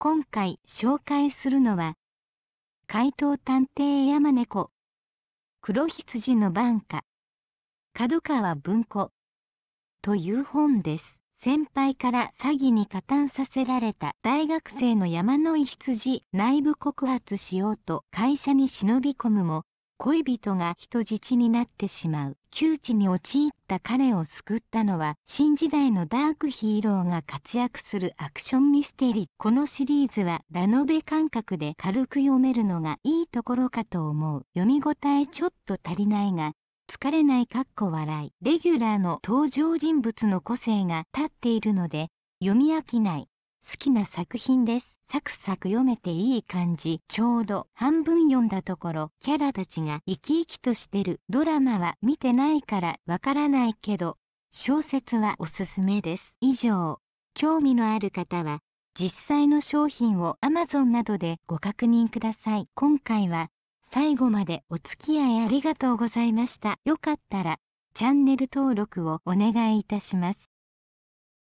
今回紹介するのは怪盗探偵山猫黒羊の番下」「角川文庫という本です先輩から詐欺に加担させられた大学生の山野井羊内部告発しようと会社に忍び込むも恋人が人質になってしまう窮地に陥った彼を救ったのは新時代のダークヒーローが活躍するアクションミステリーこのシリーズはラノベ感覚で軽く読めるのがいいところかと思う読み応えちょっと足りないが疲れないかっこ笑いレギュラーの登場人物の個性が立っているので読み飽きない好きな作品です。サクサク読めていい感じ。ちょうど半分読んだところ、キャラたちが生き生きとしてる。ドラマは見てないからわからないけど、小説はおすすめです。以上、興味のある方は、実際の商品を Amazon などでご確認ください。今回は最後までお付き合いありがとうございました。よかったらチャンネル登録をお願いいたします。